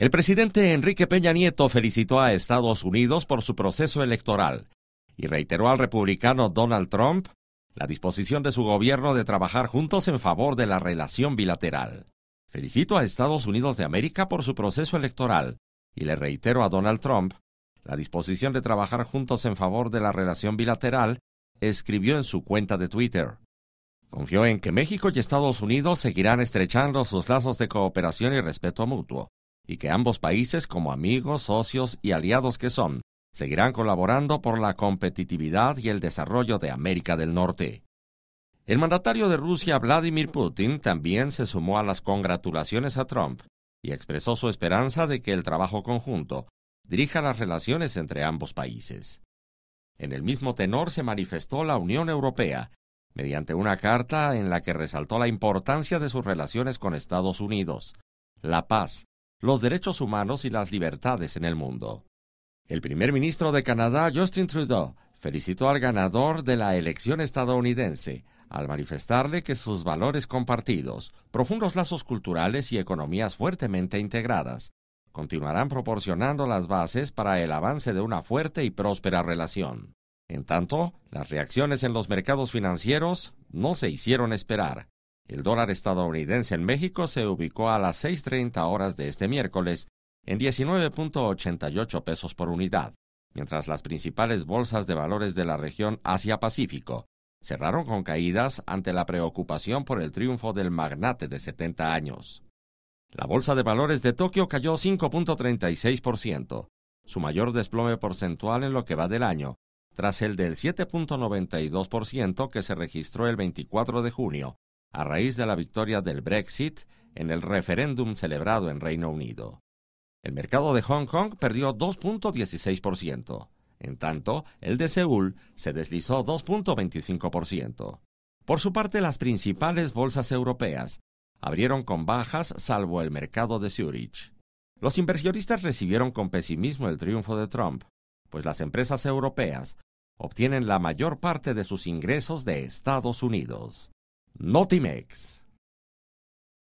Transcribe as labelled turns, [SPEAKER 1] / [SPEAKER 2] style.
[SPEAKER 1] El presidente Enrique Peña Nieto felicitó a Estados Unidos por su proceso electoral y reiteró al republicano Donald Trump la disposición de su gobierno de trabajar juntos en favor de la relación bilateral. Felicito a Estados Unidos de América por su proceso electoral y le reitero a Donald Trump la disposición de trabajar juntos en favor de la relación bilateral, escribió en su cuenta de Twitter. Confió en que México y Estados Unidos seguirán estrechando sus lazos de cooperación y respeto mutuo y que ambos países, como amigos, socios y aliados que son, seguirán colaborando por la competitividad y el desarrollo de América del Norte. El mandatario de Rusia, Vladimir Putin, también se sumó a las congratulaciones a Trump y expresó su esperanza de que el trabajo conjunto dirija las relaciones entre ambos países. En el mismo tenor se manifestó la Unión Europea, mediante una carta en la que resaltó la importancia de sus relaciones con Estados Unidos, la paz, los derechos humanos y las libertades en el mundo. El primer ministro de Canadá, Justin Trudeau, felicitó al ganador de la elección estadounidense al manifestarle que sus valores compartidos, profundos lazos culturales y economías fuertemente integradas, continuarán proporcionando las bases para el avance de una fuerte y próspera relación. En tanto, las reacciones en los mercados financieros no se hicieron esperar. El dólar estadounidense en México se ubicó a las 6.30 horas de este miércoles en 19.88 pesos por unidad, mientras las principales bolsas de valores de la región Asia-Pacífico cerraron con caídas ante la preocupación por el triunfo del magnate de 70 años. La bolsa de valores de Tokio cayó 5.36%, su mayor desplome porcentual en lo que va del año, tras el del 7.92% que se registró el 24 de junio, a raíz de la victoria del Brexit en el referéndum celebrado en Reino Unido. El mercado de Hong Kong perdió 2.16%, en tanto el de Seúl se deslizó 2.25%. Por su parte, las principales bolsas europeas abrieron con bajas salvo el mercado de Zúrich. Los inversionistas recibieron con pesimismo el triunfo de Trump, pues las empresas europeas obtienen la mayor parte de sus ingresos de Estados Unidos. Notimex.